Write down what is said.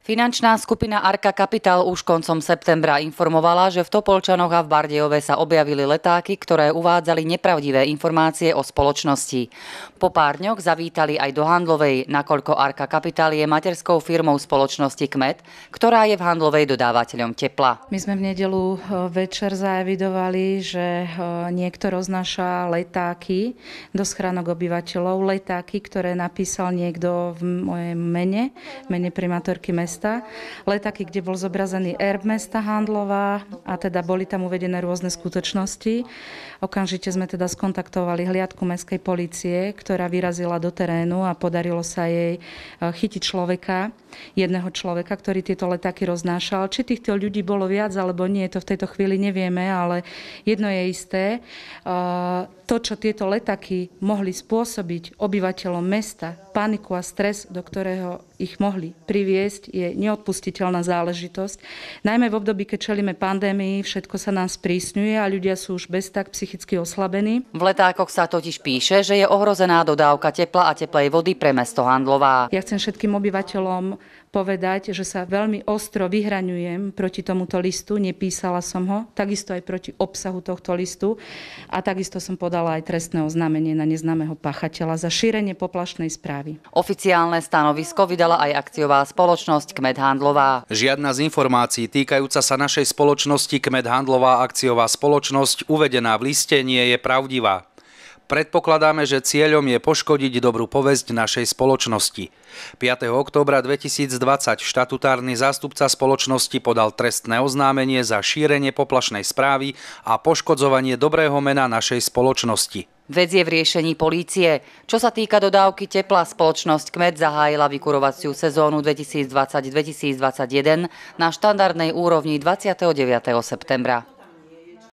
Finančná skupina Arka Kapital už koncom septembra informovala, že v Topolčanoch a v Bardejove sa objavili letáky, ktoré uvádzali nepravdivé informácie o spoločnosti. Po pár dňoch zavítali aj do Handlovej, nakoľko Arka Kapital je materskou firmou spoločnosti Kmet, ktorá je v Handlovej dodávateľom tepla. My sme v nedelu e, večer zaevidovali, že e, niekto roznáša letáky do schránok obyvateľov, letáky, ktoré napísal niekto v mojej mene, mene primátorky mesta mesta, letáky, kde bol zobrazený erb mesta Handlova a teda boli tam uvedené rôzne skutočnosti. Okamžite sme teda skontaktovali hliadku mestskej policie, ktorá vyrazila do terénu a podarilo sa jej e, chytiť človeka, jedného človeka, ktorý tieto letáky roznášal. Či týchto ľudí bolo viac alebo nie, to v tejto chvíli nevieme, ale jedno je isté. E, to, čo tieto letáky mohli spôsobiť obyvateľom mesta, paniku a stres, do ktorého ich mohli priviesť, je neodpustiteľná záležitosť. Najmä v období, keď čelíme pandémii, všetko sa nám sprísňuje a ľudia sú už bez tak psychicky oslabení. V letákoch sa totiž píše, že je ohrozená dodávka tepla a teplej vody pre mesto Handlová. Ja chcem všetkým obyvateľom povedať, že sa veľmi ostro vyhraňujem proti tomuto listu, nepísala som ho, takisto aj proti obsahu tohto listu a takisto som podala aj trestné oznámenie na neznámeho páchateľa za šírenie poplašnej správy. Oficiálne stanovisko vydala povedala aj akciová spoločnosť Kmet Handlová. Žiadna z informácií týkajúca sa našej spoločnosti Kmet Handlová akciová spoločnosť uvedená v liste nie je pravdivá. Predpokladáme, že cieľom je poškodiť dobrú povesť našej spoločnosti. 5. októbra 2020 štatutárny zástupca spoločnosti podal trestné oznámenie za šírenie poplašnej správy a poškodzovanie dobrého mena našej spoločnosti. Vec je v riešení polície. Čo sa týka dodávky tepla, spoločnosť Kmet zahájila vykurovaciu sezónu 2020-2021 na štandardnej úrovni 29. septembra.